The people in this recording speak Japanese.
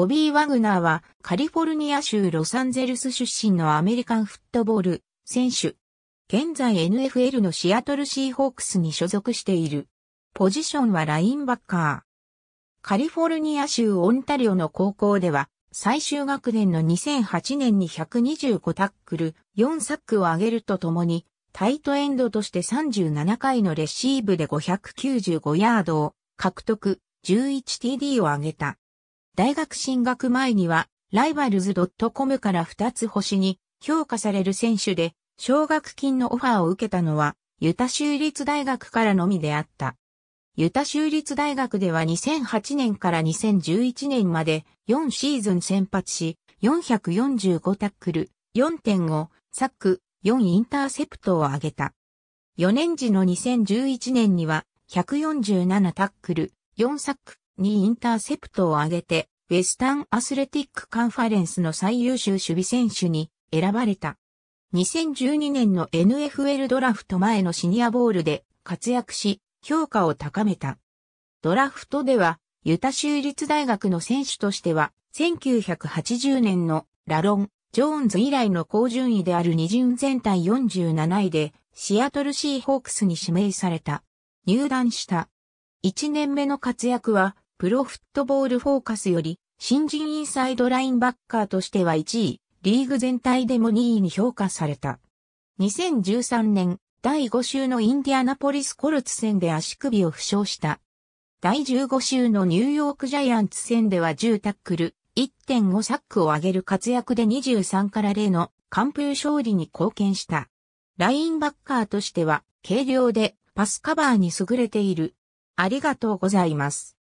ボビー・ワグナーはカリフォルニア州ロサンゼルス出身のアメリカンフットボール選手。現在 NFL のシアトルシーホークスに所属している。ポジションはラインバッカー。カリフォルニア州オンタリオの高校では最終学年の2008年に125タックル、4サックを挙げるとともにタイトエンドとして37回のレシーブで595ヤードを獲得、11TD を挙げた。大学進学前には、ライバルズ .com から2つ星に評価される選手で、奨学金のオファーを受けたのは、ユタ州立大学からのみであった。ユタ州立大学では2008年から2011年まで4シーズン先発し、445タックル、4.5、サック、4インターセプトを挙げた。4年時の2011年には147タックル、4サック、2インターセプトを挙げて、ウェスタンアスレティックカンファレンスの最優秀守備選手に選ばれた。2012年の NFL ドラフト前のシニアボールで活躍し、評価を高めた。ドラフトでは、ユタ州立大学の選手としては、1980年のラロン・ジョーンズ以来の高順位である二巡全体47位で、シアトルシーホークスに指名された。入団した。1年目の活躍は、プロフットボールフォーカスより、新人インサイドラインバッカーとしては1位、リーグ全体でも2位に評価された。2013年、第5週のインディアナポリスコルツ戦で足首を負傷した。第15週のニューヨークジャイアンツ戦では10タックル、1.5サックを上げる活躍で23から0の完封勝利に貢献した。ラインバッカーとしては、軽量でパスカバーに優れている。ありがとうございます。